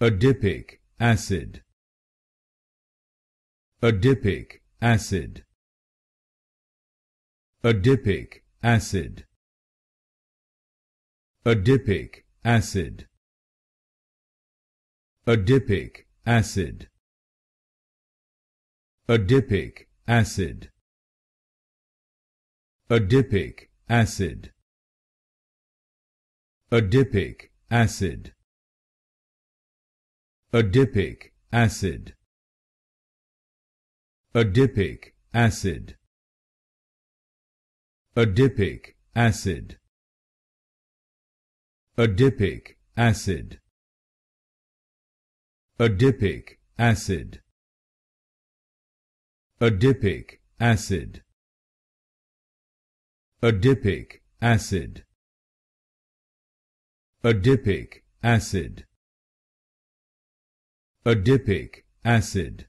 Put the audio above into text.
Adipic acid. Adipic acid. Adipic acid. Adipic acid. Adipic acid. Adipic acid. Adipic acid. Adipic acid. Adipic acid. Adipic acid. Adipic acid. Adipic acid. Adipic acid. Adipic acid. Adipic acid. Adipic acid adipic acid